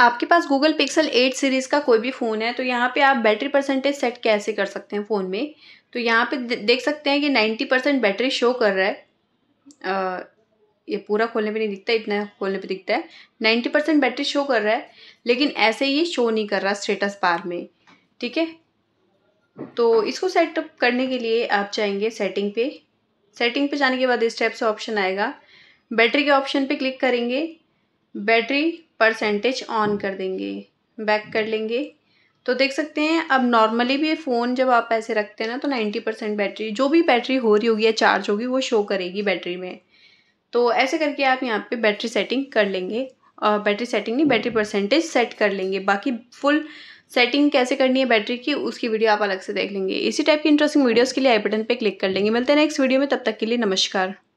आपके पास Google pixel 8 series का कोई भी फ़ोन है तो यहाँ पे आप बैटरी परसेंटेज सेट कैसे कर सकते हैं फ़ोन में तो यहाँ पे देख सकते हैं कि 90 परसेंट बैटरी शो कर रहा है आ, ये पूरा खोलने पे नहीं दिखता इतना खोलने पे दिखता है 90 परसेंट बैटरी शो कर रहा है लेकिन ऐसे ही शो नहीं कर रहा स्टेटस बार में ठीक है तो इसको सेटअप करने के लिए आप जाएंगे सेटिंग पे सेटिंग पे जाने के बाद इस टाइप से ऑप्शन आएगा बैटरी के ऑप्शन पे क्लिक करेंगे बैटरी परसेंटेज ऑन कर देंगे बैक कर लेंगे तो देख सकते हैं अब नॉर्मली भी फ़ोन जब आप ऐसे रखते हैं ना तो नाइन्टी परसेंट बैटरी जो भी बैटरी हो रही होगी या चार्ज होगी वो शो करेगी बैटरी में तो ऐसे करके आप यहाँ पे बैटरी सेटिंग कर लेंगे आ, बैटरी सेटिंग नहीं बैटरी परसेंटेज सेट कर लेंगे बाकी फुल सेटिंग कैसे करनी है बैटरी की उसकी वीडियो आप अलग से देख लेंगे इसी टाइप की इंटरेस्टिंग वीडियोज़ के लिए आई बटन पर क्लिक कर लेंगे मिलते हैं नेक्स्ट वीडियो में तब तक के लिए नमस्कार